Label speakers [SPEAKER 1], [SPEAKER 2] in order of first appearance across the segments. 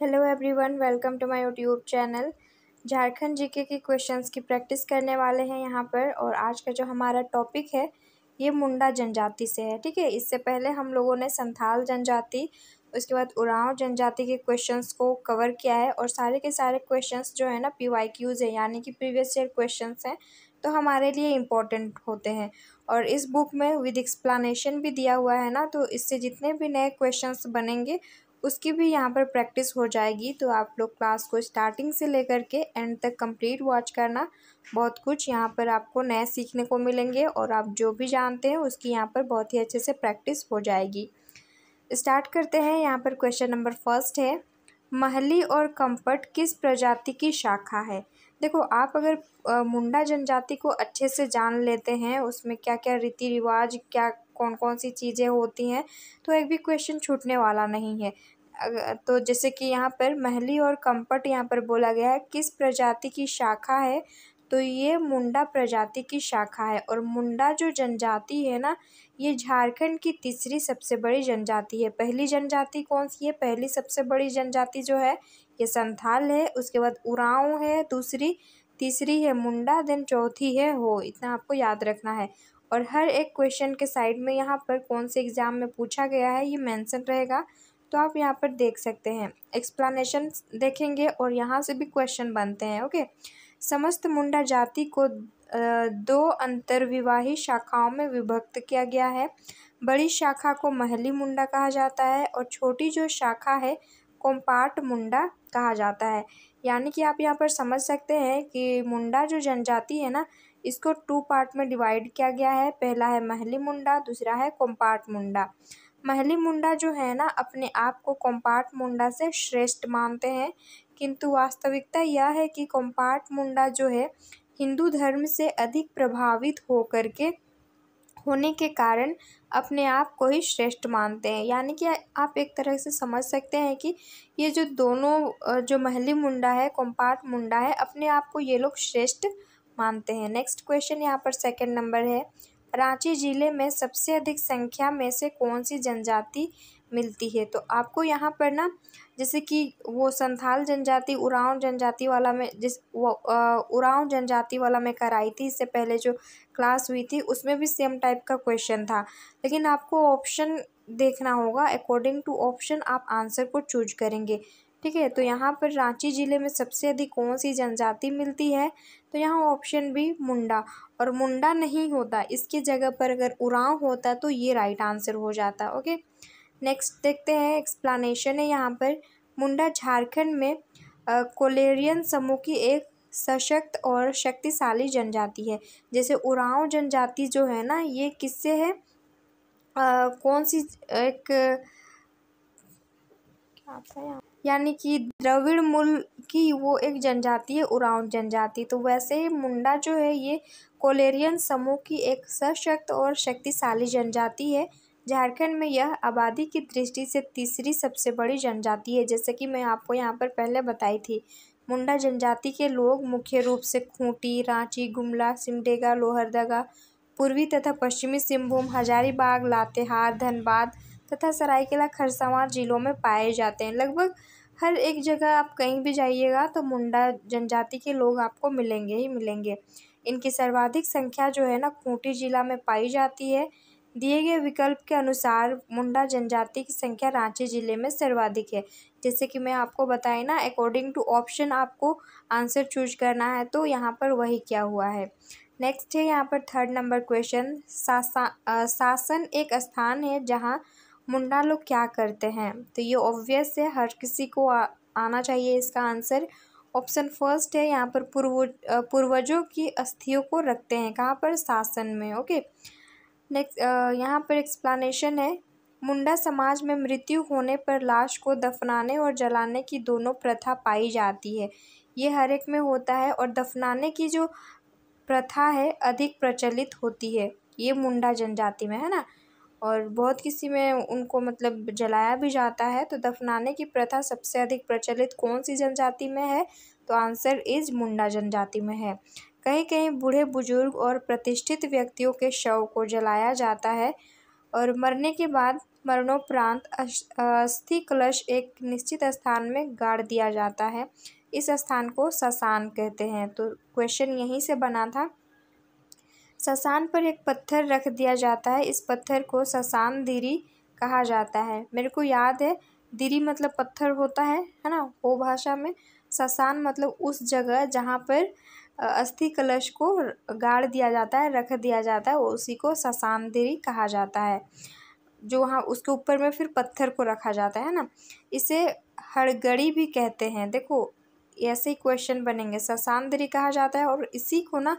[SPEAKER 1] hello everyone welcome to my YouTube channel Jharkhand GK के questions की practice करने वाले हैं यहाँ पर और आज का जो हमारा टॉपिक है ये मुंडा जनजाति से है ठीक है इससे पहले हम लोगों ने संथाल जनजाति उसके बाद उरांव जनजाति के क्वेश्चंस को कवर किया है और सारे के सारे क्वेश्चन जो है ना पी वाई क्यूज़ यानी कि प्रीवियस ईयर क्वेश्चन हैं तो हमारे लिए इम्पोर्टेंट होते हैं और इस बुक में विद एक्सप्लानेशन भी दिया हुआ है ना तो इससे जितने भी नए क्वेश्चंस बनेंगे उसकी भी यहाँ पर प्रैक्टिस हो जाएगी तो आप लोग क्लास को स्टार्टिंग से लेकर के एंड तक कंप्लीट वॉच करना बहुत कुछ यहाँ पर आपको नए सीखने को मिलेंगे और आप जो भी जानते हैं उसकी यहाँ पर बहुत ही अच्छे से प्रैक्टिस हो जाएगी स्टार्ट करते हैं यहाँ पर क्वेश्चन नंबर फर्स्ट है महली और कंपट किस प्रजाति की शाखा है देखो आप अगर मुंडा जनजाति को अच्छे से जान लेते हैं उसमें क्या क्या रीति रिवाज क्या कौन कौन सी चीज़ें होती हैं तो एक भी क्वेश्चन छूटने वाला नहीं है तो जैसे कि यहाँ पर महली और कंपट यहाँ पर बोला गया है किस प्रजाति की शाखा है तो ये मुंडा प्रजाति की शाखा है और मुंडा जो जनजाति है ना ये झारखंड की तीसरी सबसे बड़ी जनजाति है पहली जनजाति कौन सी है पहली सबसे बड़ी जनजाति जो है ये संथाल है उसके बाद उराव है दूसरी तीसरी है मुंडा देन चौथी है हो इतना आपको याद रखना है और हर एक क्वेश्चन के साइड में यहाँ पर कौन से एग्ज़ाम में पूछा गया है ये मेंशन रहेगा तो आप यहाँ पर देख सकते हैं एक्सप्लानशन देखेंगे और यहाँ से भी क्वेश्चन बनते हैं ओके समस्त मुंडा जाति को दो अंतर्विवाही शाखाओं में विभक्त किया गया है बड़ी शाखा को महली मुंडा कहा जाता है और छोटी जो शाखा है कोम्पाट मुंडा कहा जाता है यानी कि आप यहाँ पर समझ सकते हैं कि मुंडा जो जनजाति है ना इसको टू पार्ट में डिवाइड किया गया है पहला है महली मुंडा दूसरा है कोम्पाट मुंडा महली मुंडा जो है ना अपने आप को कॉम्पार्ट मुंडा से श्रेष्ठ मानते हैं किंतु वास्तविकता यह है कि कॉम्पार्ट मुंडा जो है हिंदू धर्म से अधिक प्रभावित होकर के होने के कारण अपने आप को ही श्रेष्ठ मानते हैं यानी कि आप एक तरह से समझ सकते हैं कि ये जो दोनों जो महली मुंडा है कॉम्पार्ट मुंडा है अपने आप को ये लोग श्रेष्ठ मानते हैं नेक्स्ट क्वेश्चन यहाँ पर सेकंड नंबर है रांची ज़िले में सबसे अधिक संख्या में से कौन सी जनजाति मिलती है तो आपको यहाँ पर ना जैसे कि वो संथाल जनजाति उड़ाव जनजाति वाला में जिस वो उरांव जनजाति वाला में कराई थी इससे पहले जो क्लास हुई थी उसमें भी सेम टाइप का क्वेश्चन था लेकिन आपको ऑप्शन देखना होगा अकॉर्डिंग टू ऑप्शन आप आंसर को चूज करेंगे ठीक है तो यहाँ पर रांची ज़िले में सबसे अधिक कौन सी जनजाति मिलती है तो यहाँ ऑप्शन बी मुंडा और मुंडा नहीं होता इसके जगह पर अगर उड़ाँव होता तो ये राइट आंसर हो जाता ओके नेक्स्ट देखते हैं एक्सप्लानशन है यहाँ पर मुंडा झारखंड में कोलेरियन समूह की एक सशक्त और शक्तिशाली जनजाति है जैसे उड़ाँव जनजाति जो है ना ये किससे है आ, कौन सी एक क्या था यहाँ यानी कि द्रविड़ मूल की वो एक जनजाति है उराव जनजाति तो वैसे ही मुंडा जो है ये कोलेरियन समूह की एक सशक्त और शक्तिशाली जनजाति है झारखंड में यह आबादी की दृष्टि से तीसरी सबसे बड़ी जनजाति है जैसे कि मैं आपको यहाँ पर पहले बताई थी मुंडा जनजाति के लोग मुख्य रूप से खूंटी रांची गुमला सिमडेगा लोहरदगा पूर्वी तथा पश्चिमी सिंहभूम हजारीबाग लातेहार धनबाद तथा सरायकेला खरसावां जिलों में पाए जाते हैं लगभग हर एक जगह आप कहीं भी जाइएगा तो मुंडा जनजाति के लोग आपको मिलेंगे ही मिलेंगे इनकी सर्वाधिक संख्या जो है ना खूंटी जिला में पाई जाती है दिए गए विकल्प के अनुसार मुंडा जनजाति की संख्या रांची ज़िले में सर्वाधिक है जैसे कि मैं आपको बताई ना अकॉर्डिंग टू ऑप्शन आपको आंसर चूज करना है तो यहाँ पर वही क्या हुआ है नेक्स्ट है यहाँ पर थर्ड नंबर क्वेश्चन शासन एक स्थान है जहाँ मुंडा लोग क्या करते हैं तो ये ऑब्वियस है हर किसी को आ, आना चाहिए इसका आंसर ऑप्शन फर्स्ट है यहाँ पर पूर्व पूर्वजों की अस्थियों को रखते हैं कहाँ पर शासन में ओके नेक्स्ट यहाँ पर एक्सप्लेनेशन है मुंडा समाज में मृत्यु होने पर लाश को दफनाने और जलाने की दोनों प्रथा पाई जाती है ये हर एक में होता है और दफनाने की जो प्रथा है अधिक प्रचलित होती है ये मुंडा जनजाति में है ना और बहुत किसी में उनको मतलब जलाया भी जाता है तो दफनाने की प्रथा सबसे अधिक प्रचलित कौन सी जनजाति में है तो आंसर इज मुंडा जनजाति में है कहीं कहीं बूढ़े बुजुर्ग और प्रतिष्ठित व्यक्तियों के शव को जलाया जाता है और मरने के बाद मरणोपरांत अस्थि कलश एक निश्चित स्थान में गाड़ दिया जाता है इस स्थान को ससान कहते हैं तो क्वेश्चन यहीं से बना था ससान पर एक पत्थर रख दिया जाता है इस पत्थर को ससान दिरी कहा जाता है मेरे को याद है दिरी मतलब पत्थर होता है है ना वो भाषा में ससान मतलब उस जगह जहाँ पर अस्थि कलश को गाड़ दिया जाता है रख दिया जाता है उसी को ससान दिरी कहा जाता है जो वहाँ उसके ऊपर में फिर पत्थर को रखा जाता है ना इसे हड़गड़ी भी कहते हैं देखो ऐसे ही क्वेश्चन बनेंगे ससान दिरी कहा जाता है और इसी को ना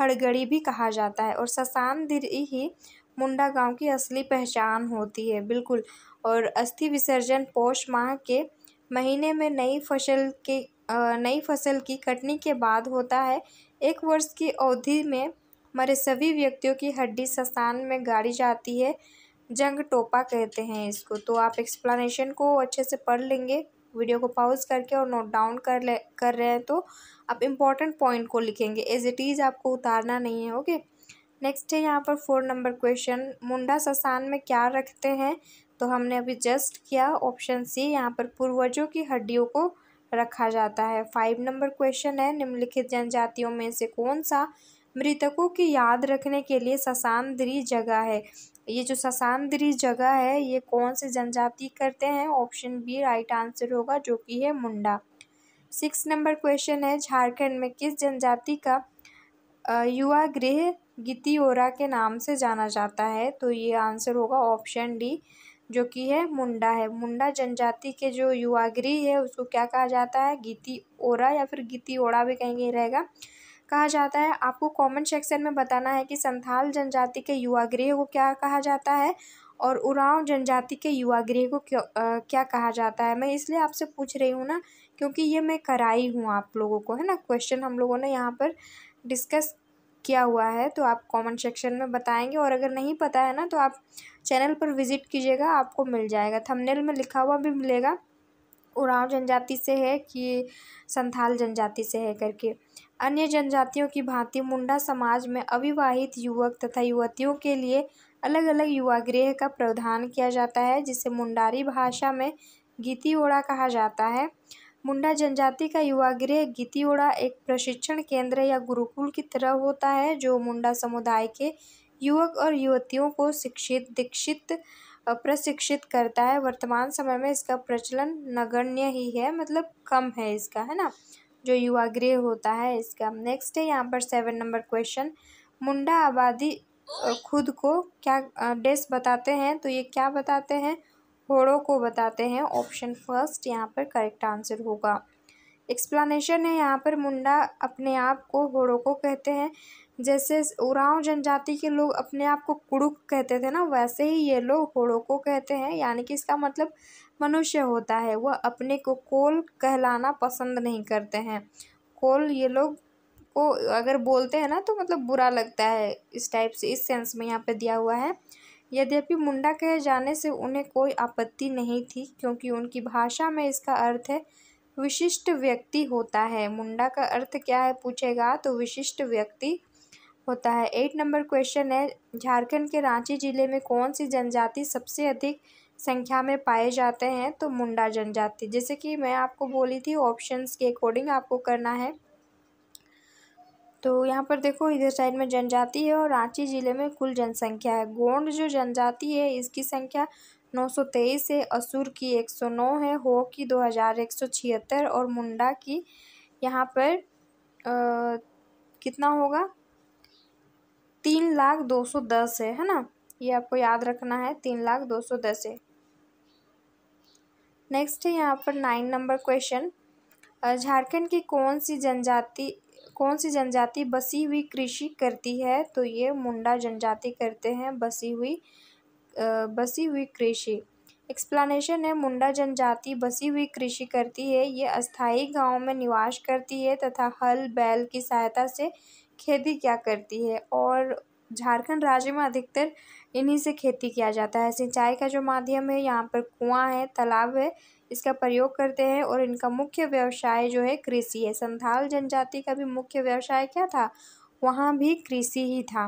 [SPEAKER 1] हड़गड़ी भी कहा जाता है और ससान दिरी ही मुंडा गांव की असली पहचान होती है बिल्कुल और अस्थि विसर्जन पौष माह के महीने में नई फसल के नई फसल की कटनी के बाद होता है एक वर्ष की अवधि में मरे सभी व्यक्तियों की हड्डी ससान में गाड़ी जाती है जंग टोपा कहते हैं इसको तो आप एक्सप्लेनेशन को अच्छे से पढ़ लेंगे वीडियो को पॉज करके और नोट डाउन कर ले कर रहे हैं तो अब इम्पॉर्टेंट पॉइंट को लिखेंगे एज इट इज़ आपको उतारना नहीं है ओके नेक्स्ट है यहाँ पर फोर नंबर क्वेश्चन मुंडा ससान में क्या रखते हैं तो हमने अभी जस्ट किया ऑप्शन सी यहाँ पर पूर्वजों की हड्डियों को रखा जाता है फाइव नंबर क्वेश्चन है निम्नलिखित जनजातियों में से कौन सा मृतकों की याद रखने के लिए ससानदरी जगह है ये जो ससानदरी जगह है ये कौन से जनजाति करते हैं ऑप्शन बी राइट आंसर होगा जो कि है मुंडा सिक्स नंबर क्वेश्चन है झारखंड में किस जनजाति का युवा गृह गितिओरा के नाम से जाना जाता है तो ये आंसर होगा ऑप्शन डी जो कि है मुंडा है मुंडा जनजाति के जो युवा गृह है उसको क्या कहा जाता है गितिओरा ओरा या फिर गीती ओड़ा भी कहेंगे रहेगा कहा जाता है आपको कमेंट सेक्शन में बताना है कि संथाल जनजाति के युवा गृह को क्या कहा जाता है और उरांव जनजाति के युवा गृह को क्यों क्या कहा जाता है मैं इसलिए आपसे पूछ रही हूँ ना क्योंकि ये मैं कराई हूँ आप लोगों को है ना क्वेश्चन हम लोगों ने यहाँ पर डिस्कस किया हुआ है तो आप कमेंट सेक्शन में बताएंगे और अगर नहीं पता है ना तो आप चैनल पर विज़िट कीजिएगा आपको मिल जाएगा थंबनेल में लिखा हुआ भी मिलेगा उरांव जनजाति से है कि संथाल जनजाति से है करके अन्य जनजातियों की भांति मुंडा समाज में अविवाहित युवक तथा युवतियों के लिए अलग अलग युवा गृह का प्रावधान किया जाता है जिसे मुंडारी भाषा में ओड़ा कहा जाता है मुंडा जनजाति का युवा गृह गीतीओड़ा एक प्रशिक्षण केंद्र या गुरुकुल की तरह होता है जो मुंडा समुदाय के युवक और युवतियों को शिक्षित दीक्षित प्रशिक्षित करता है वर्तमान समय में इसका प्रचलन नगण्य ही है मतलब कम है इसका है ना जो युवा गृह होता है इसका नेक्स्ट है यहाँ पर सेवन नंबर क्वेश्चन मुंडा आबादी खुद को क्या डेस बताते हैं तो ये क्या बताते हैं घोड़ों को बताते हैं ऑप्शन फर्स्ट यहाँ पर करेक्ट आंसर होगा एक्सप्लानेशन है यहाँ पर मुंडा अपने आप को घोड़ों को कहते हैं जैसे उराव जनजाति के लोग अपने आप को कुड़ुक कहते थे ना वैसे ही ये लोग होड़ों को कहते हैं यानी कि इसका मतलब मनुष्य होता है वह अपने को कोल कहलाना पसंद नहीं करते हैं कोल ये लोग को अगर बोलते हैं ना तो मतलब बुरा लगता है इस टाइप से इस सेंस में यहाँ पे दिया हुआ है यद्यपि मुंडा कहे जाने से उन्हें कोई आपत्ति नहीं थी क्योंकि उनकी भाषा में इसका अर्थ है विशिष्ट व्यक्ति होता है मुंडा का अर्थ क्या है पूछेगा तो विशिष्ट व्यक्ति होता है एट नंबर क्वेश्चन है झारखंड के रांची जिले में कौन सी जनजाति सबसे अधिक संख्या में पाए जाते हैं तो मुंडा जनजाति जैसे कि मैं आपको बोली थी ऑप्शंस के अकॉर्डिंग आपको करना है तो यहाँ पर देखो इधर साइड में जनजाति है और रांची जिले में कुल जनसंख्या है गोंड जो जनजाति है इसकी संख्या 923 है असुर की 109 है हो की 2176 और मुंडा की यहाँ पर आ, कितना होगा तीन लाख दो सौ दस है है ना ये आपको याद रखना है तीन लाख दो सौ दस है नेक्स्ट है यहाँ पर नाइन नंबर क्वेश्चन झारखंड की कौन सी जनजाति कौन सी जनजाति बसी हुई कृषि करती है तो ये मुंडा जनजाति करते हैं बसी हुई बसी हुई कृषि एक्सप्लानेशन है मुंडा जनजाति बसी हुई कृषि करती है ये अस्थाई गांव में निवास करती है तथा हल बैल की सहायता से खेती क्या करती है और झारखंड राज्य में अधिकतर इन्हीं से खेती किया जाता है सिंचाई का जो माध्यम है यहाँ पर कुआं है तालाब है इसका प्रयोग करते हैं और इनका मुख्य व्यवसाय जो है कृषि है संथाल जनजाति का भी मुख्य व्यवसाय क्या था वहाँ भी कृषि ही था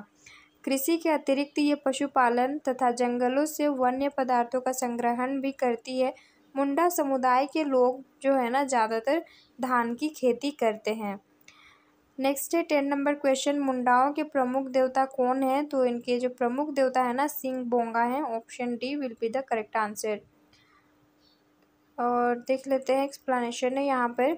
[SPEAKER 1] कृषि के अतिरिक्त ये पशुपालन तथा जंगलों से वन्य पदार्थों का संग्रहण भी करती है मुंडा समुदाय के लोग जो है ना ज़्यादातर धान की खेती करते हैं नेक्स्ट है टेन नंबर क्वेश्चन मुंडाओं के प्रमुख देवता कौन है तो इनके जो प्रमुख देवता है ना सिंह बोंगा हैं option D will be the correct answer और देख लेते हैं एक्सप्लेनेशन है यहाँ पर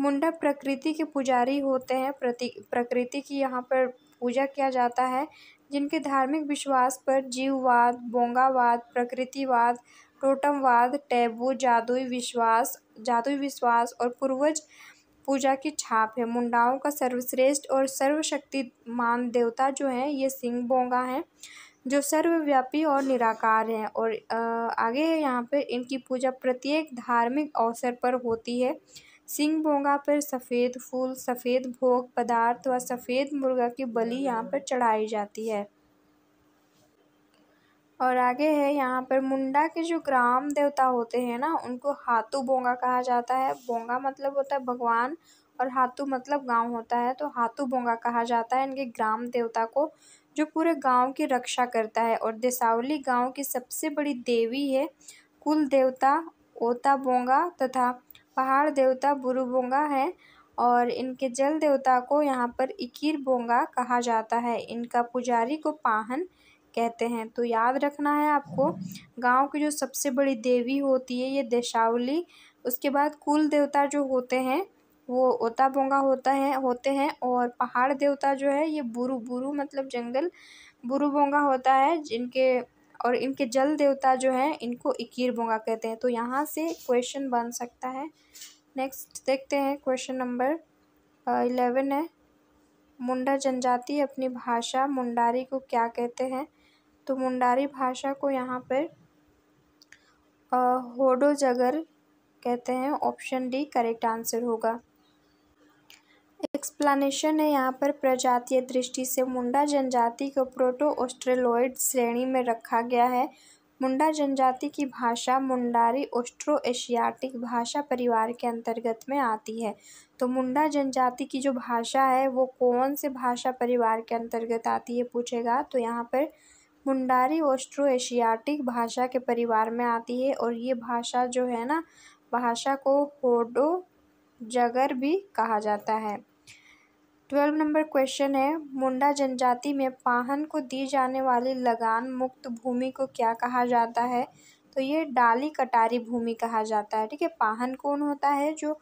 [SPEAKER 1] मुंडा प्रकृति के पुजारी होते हैं प्रति प्रकृति की यहाँ पर पूजा किया जाता है जिनके धार्मिक विश्वास पर जीववाद बोंगावाद प्रकृतिवाद टोटमवाद टैबू जादुई विश्वास जादुई विश्वास और पूर्वज पूजा की छाप है मुंडाओं का सर्वश्रेष्ठ और सर्वशक्तिमान देवता जो है ये सिंह बोंगा हैं जो सर्वव्यापी और निराकार हैं और आगे यहाँ पर इनकी पूजा प्रत्येक धार्मिक अवसर पर होती है सिंह बोंगा पर सफ़ेद फूल सफ़ेद भोग पदार्थ व सफ़ेद मुर्गा की बलि यहाँ पर चढ़ाई जाती है और आगे है यहाँ पर मुंडा के जो ग्राम देवता होते हैं ना उनको हाथू बोंगा कहा जाता है बोंगा मतलब होता है भगवान और हाथू मतलब गांव होता है तो हाथू बोंगा कहा जाता है इनके ग्राम देवता को जो पूरे गांव की रक्षा करता है और देसावली गांव की सबसे बड़ी देवी है कुल देवता ओता बोंगा तथा पहाड़ देवता बुरु बोंगा है और इनके जल देवता को यहाँ पर इकीर बोंगा कहा जाता है इनका पुजारी को पाहन कहते हैं तो याद रखना है आपको गांव की जो सबसे बड़ी देवी होती है ये देशावली उसके बाद कुल देवता जो होते हैं वो ओता बोंगा होता है होते हैं और पहाड़ देवता जो है ये बुरु बुरु मतलब जंगल बुरु बोंगा होता है जिनके और इनके जल देवता जो है इनको इकीर बोंगा कहते हैं तो यहाँ से क्वेश्चन बन सकता है नेक्स्ट देखते हैं क्वेश्चन नंबर इलेवन है मुंडा जनजाति अपनी भाषा मुंडारी को क्या कहते हैं तो मुंडारी भाषा को यहाँ पर होडो जगर कहते हैं ऑप्शन डी करेक्ट आंसर होगा एक्सप्लानेशन है यहाँ पर प्रजातीय दृष्टि से मुंडा जनजाति को प्रोटो ऑस्ट्रेलॉइड श्रेणी में रखा गया है मुंडा जनजाति की भाषा मुंडारी ऑस्ट्रो एशियाटिक भाषा परिवार के अंतर्गत में आती है तो मुंडा जनजाति की जो भाषा है वो कौन से भाषा परिवार के अंतर्गत आती है पूछेगा तो यहाँ पर मुंडारी ऑस्ट्रो एशियाटिक भाषा के परिवार में आती है और ये भाषा जो है ना भाषा को होडो जगर भी कहा जाता है ट्वेल्व नंबर क्वेश्चन है मुंडा जनजाति में पाहन को दी जाने वाली लगान मुक्त भूमि को क्या कहा जाता है तो ये डाली कटारी भूमि कहा जाता है ठीक है पाहन कौन होता है जो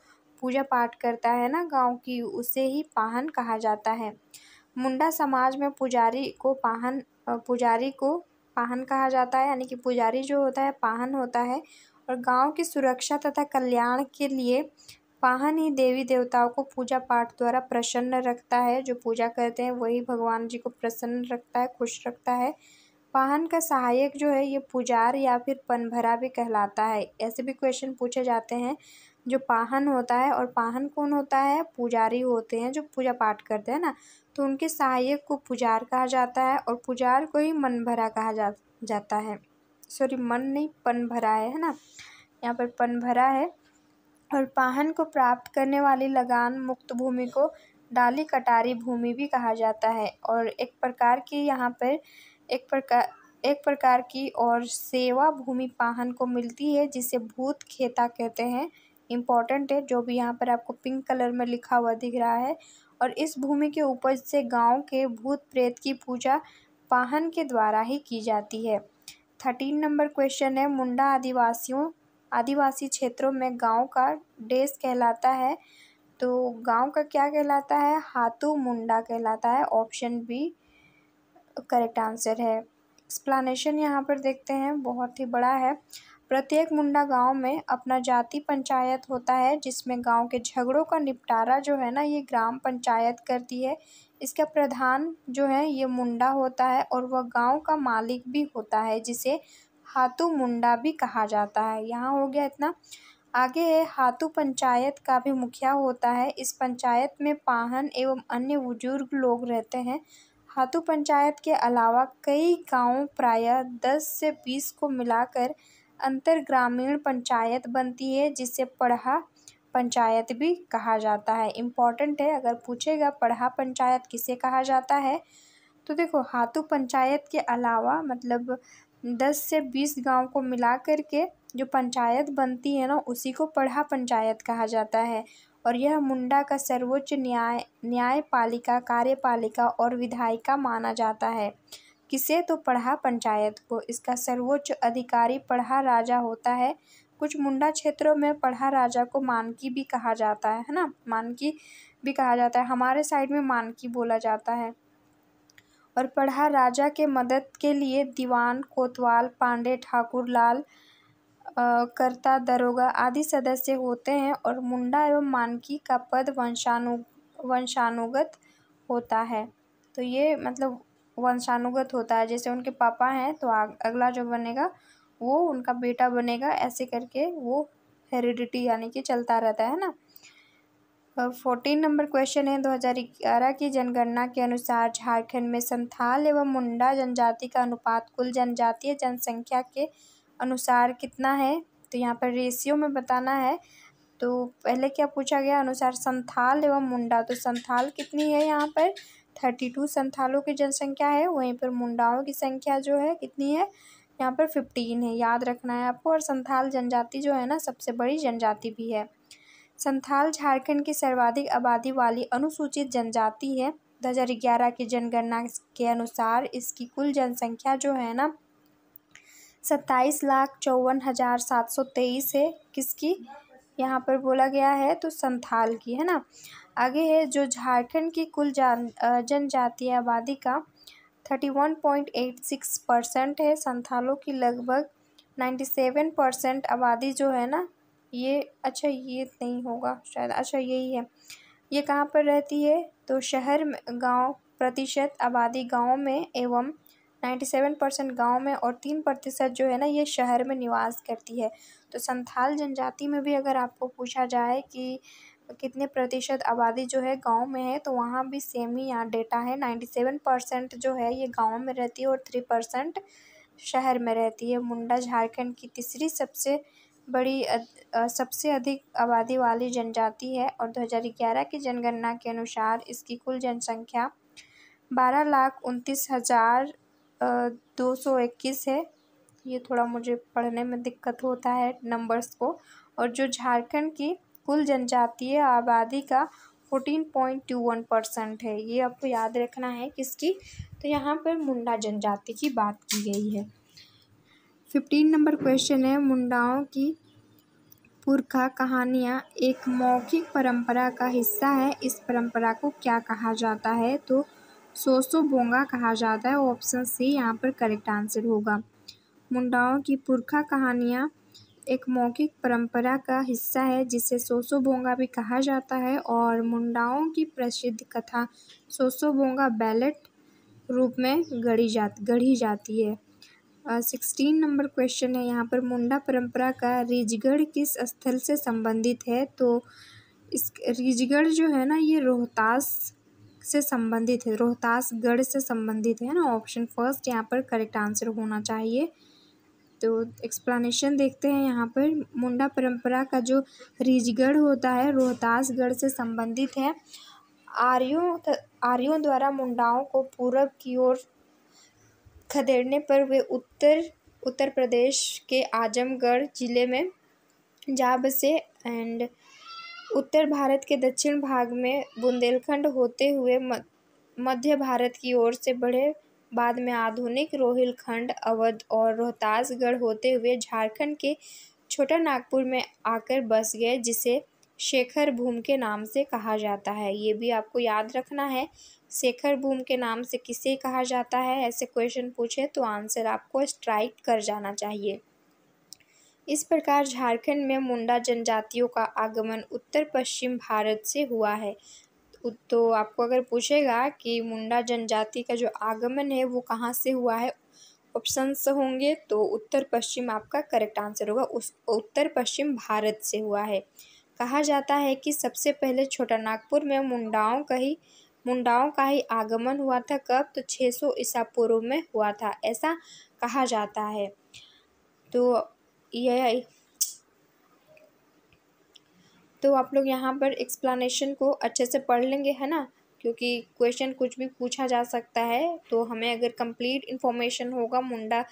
[SPEAKER 1] पूजा पाठ करता है ना गांव की उसे ही पाहन कहा जाता है मुंडा समाज में पुजारी को पाहन पुजारी को पाहन कहा जाता है यानी कि पुजारी जो होता है पाहन होता है और गांव की सुरक्षा तथा कल्याण के लिए पाहन ही देवी देवताओं को पूजा पाठ द्वारा प्रसन्न रखता है जो पूजा करते हैं वही भगवान जी को प्रसन्न रखता है खुश रखता है पाहन का सहायक जो है ये पुजार या फिर पनभरा भी कहलाता है ऐसे भी क्वेश्चन पूछे जाते हैं जो पाहन होता है और पाहन कौन होता है पुजारी होते हैं जो पूजा पाठ करते हैं ना तो उनके सहायक को पुजार कहा जाता है और पुजार को ही मन भरा कहा जा जाता है सॉरी मन नहीं पन भरा है है ना यहाँ पर पन भरा है और पाहन को प्राप्त करने वाली लगान मुक्त भूमि को डाली कटारी भूमि भी कहा जाता है और एक प्रकार की यहाँ पर एक प्रकार एक प्रकार की और सेवा भूमि पाहन को मिलती है जिसे भूत खेता कहते हैं इम्पॉर्टेंट है जो भी यहाँ पर आपको पिंक कलर में लिखा हुआ दिख रहा है और इस भूमि के उपज से गाँव के भूत प्रेत की पूजा पाहन के द्वारा ही की जाती है थर्टीन नंबर क्वेश्चन है मुंडा आदिवासियों आदिवासी क्षेत्रों में गांव का डेस कहलाता है तो गांव का क्या कहलाता है हाथू मुंडा कहलाता है ऑप्शन बी करेक्ट आंसर है एक्सप्लानेशन यहाँ पर देखते हैं बहुत ही बड़ा है प्रत्येक मुंडा गांव में अपना जाति पंचायत होता है जिसमें गांव के झगड़ों का निपटारा जो है ना ये ग्राम पंचायत करती है इसका प्रधान जो है ये मुंडा होता है और वह गांव का मालिक भी होता है जिसे हाथू मुंडा भी कहा जाता है यहाँ हो गया इतना आगे है हाथू पंचायत का भी मुखिया होता है इस पंचायत में पाहन एवं अन्य बुजुर्ग लोग रहते हैं हाथू पंचायत के अलावा कई गांव प्रायः दस से बीस को मिलाकर अंतर ग्रामीण पंचायत बनती है जिसे पढ़ा पंचायत भी कहा जाता है इम्पॉर्टेंट है अगर पूछेगा पढ़ा पंचायत किसे कहा जाता है तो देखो हाथू पंचायत के अलावा मतलब दस से बीस गांव को मिला कर के जो पंचायत बनती है ना उसी को पढ़ा पंचायत कहा जाता है और यह मुंडा का सर्वोच्च न्याय न्यायपालिका कार्यपालिका और विधायिका माना जाता है किसे तो पढ़ा पंचायत को इसका सर्वोच्च अधिकारी पढ़ा राजा होता है कुछ मुंडा क्षेत्रों में पढ़ा राजा को मानकी भी कहा जाता है है ना मानकी भी कहा जाता है हमारे साइड में मानकी बोला जाता है और पढ़ा राजा के मदद के लिए दीवान कोतवाल पांडे ठाकुर लाल कर्ता दरोगा आदि सदस्य होते हैं और मुंडा एवं मानकी का पद वंशानु वंशानुगत होता है तो ये मतलब वंशानुगत होता है जैसे उनके पापा हैं तो अगला जो बनेगा वो उनका बेटा बनेगा ऐसे करके वो हेरिडिटी यानी कि चलता रहता है ना फोर्टीन नंबर क्वेश्चन है दो हज़ार ग्यारह की जनगणना के अनुसार झारखंड में संथाल एवं मुंडा जनजाति का अनुपात कुल जनजातीय जनसंख्या के अनुसार कितना है तो यहाँ पर रेशियो में बताना है तो पहले क्या पूछा गया अनुसार संथाल एवं मुंडा तो संथाल कितनी है यहाँ पर थर्टी टू संथालों की जनसंख्या है वहीं पर मुंडाओं की संख्या जो है कितनी है यहाँ पर फिफ्टीन है याद रखना है आपको और संथाल जनजाति जो है ना सबसे बड़ी जनजाति भी है संथाल झारखंड की सर्वाधिक आबादी वाली अनुसूचित जनजाति है दो हज़ार ग्यारह की जनगणना के अनुसार इसकी कुल जनसंख्या जो है ना सत्ताईस लाख चौवन हज़ार सात सौ तेईस है किसकी यहाँ पर बोला गया है तो संथाल की है ना आगे है जो झारखंड की कुल जान जनजातीय आबादी का thirty one point eight six percent है संथालों की लगभग नाइन्टी सेवन परसेंट आबादी जो है ना ये अच्छा ये नहीं होगा शायद अच्छा यही है ये कहाँ पर रहती है तो शहर में गाँव प्रतिशत आबादी गाँव में एवं नाइन्टी सेवन परसेंट गाँव में और तीन प्रतिशत जो है ना ये शहर में निवास करती है तो संथाल जनजाति में भी अगर आपको पूछा जाए कि कितने प्रतिशत आबादी जो है गांव में है तो वहाँ भी सेम ही यहाँ डेटा है नाइन्टी सेवन परसेंट जो है ये गांव में रहती है और थ्री परसेंट शहर में रहती है मुंडा झारखंड की तीसरी सबसे बड़ी अद, सबसे अधिक आबादी वाली जनजाति है और ग्यारह की जनगणना के अनुसार इसकी कुल जनसंख्या बारह लाख उनतीस हज़ार दो सौ इक्कीस है ये थोड़ा मुझे पढ़ने में दिक्कत होता है नंबर्स को और जो झारखंड की कुल जनजातीय आबादी का fourteen point two one percent है ये आपको याद रखना है किसकी तो यहाँ पर मुंडा जनजाति की बात की गई है फिफ्टीन नंबर क्वेश्चन है मुंडाओं की पुरखा कहानियाँ एक मौखिक परंपरा का हिस्सा है इस परंपरा को क्या कहा जाता है तो सोसो बोंगा कहा जाता है ऑप्शन सी यहाँ पर करेक्ट आंसर होगा मुंडाओं की पुरखा कहानियाँ एक मौखिक परंपरा का हिस्सा है जिसे सोसो बोंगा भी कहा जाता है और मुंडाओं की प्रसिद्ध कथा सोसो बोंगा बैलेट रूप में गढ़ी जा गढ़ी जाती है सिक्सटीन नंबर क्वेश्चन है यहाँ पर मुंडा परंपरा का रिजगढ़ किस स्थल से संबंधित है तो इस रिजगढ़ जो है ना ये रोहतास से संबंधित है रोहतासगढ़ से संबंधित है ना ऑप्शन फर्स्ट यहाँ पर करेक्ट आंसर होना चाहिए तो एक्सप्लानेशन देखते हैं यहाँ पर मुंडा परंपरा का जो रिजगढ़ होता है रोहतासगढ़ से संबंधित है आर्यों आर्यों द्वारा मुंडाओं को पूरब की ओर खदेड़ने पर वे उत्तर उत्तर प्रदेश के आजमगढ़ ज़िले में जा बसे एंड उत्तर भारत के दक्षिण भाग में बुंदेलखंड होते हुए मध्य भारत की ओर से बढ़े बाद में आधुनिक रोहिलखंड अवध और रोहतासगढ़ होते हुए झारखंड के छोटा नागपुर में आकर बस गए जिसे शेखर भूम के नाम से कहा जाता है ये भी आपको याद रखना है शेखर भूम के नाम से किसे कहा जाता है ऐसे क्वेश्चन पूछे तो आंसर आपको स्ट्राइक कर जाना चाहिए इस प्रकार झारखंड में मुंडा जनजातियों का आगमन उत्तर पश्चिम भारत से हुआ है तो आपको अगर पूछेगा कि मुंडा जनजाति का जो आगमन है वो कहाँ से हुआ है ऑप्शंस होंगे तो उत्तर पश्चिम आपका करेक्ट आंसर होगा उस उत्तर पश्चिम भारत से हुआ है कहा जाता है कि सबसे पहले छोटा नागपुर में मुंडाओं का ही मुंडाओं का ही आगमन हुआ था कब तो 600 ईसा पूर्व में हुआ था ऐसा कहा जाता है तो यह तो आप लोग यहाँ पर एक्सप्लानेशन को अच्छे से पढ़ लेंगे है ना क्योंकि क्वेश्चन कुछ भी पूछा जा सकता है तो हमें अगर कंप्लीट इन्फॉर्मेशन होगा मुंडा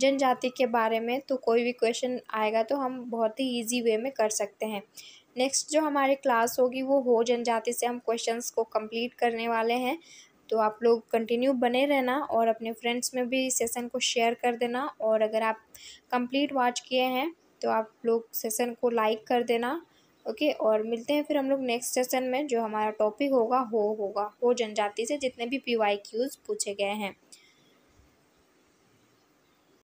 [SPEAKER 1] जनजाति के बारे में तो कोई भी क्वेश्चन आएगा तो हम बहुत ही इजी वे में कर सकते हैं नेक्स्ट जो हमारी क्लास होगी वो हो जनजाति से हम क्वेश्चंस को कंप्लीट करने वाले हैं तो आप लोग कंटिन्यू बने रहना और अपने फ्रेंड्स में भी सेसन को शेयर कर देना और अगर आप कम्प्लीट वॉच किए हैं तो आप लोग सेसन को लाइक कर देना ओके और मिलते हैं फिर हम लोग नेक्स्ट सेशन में जो हमारा टॉपिक होगा हो होगा हो जनजाति से जितने भी पी वाई क्यूज़ पूछे गए हैं